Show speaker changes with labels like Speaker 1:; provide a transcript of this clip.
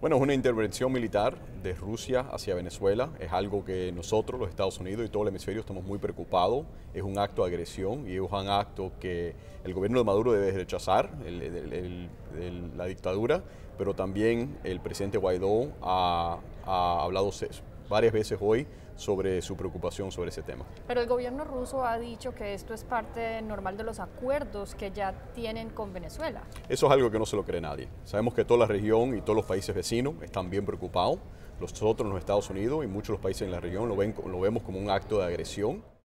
Speaker 1: Bueno, es una intervención militar de Rusia hacia Venezuela. Es algo que nosotros, los Estados Unidos y todo el hemisferio estamos muy preocupados. Es un acto de agresión y es un acto que el gobierno de Maduro debe rechazar, la dictadura, pero también el presidente Guaidó ha, ha hablado varias veces hoy sobre su preocupación sobre ese tema.
Speaker 2: Pero el gobierno ruso ha dicho que esto es parte normal de los acuerdos que ya tienen con Venezuela.
Speaker 1: Eso es algo que no se lo cree nadie. Sabemos que toda la región y todos los países vecinos están bien preocupados. Nosotros los Estados Unidos y muchos de los países en la región lo, lo vemos como un acto de agresión.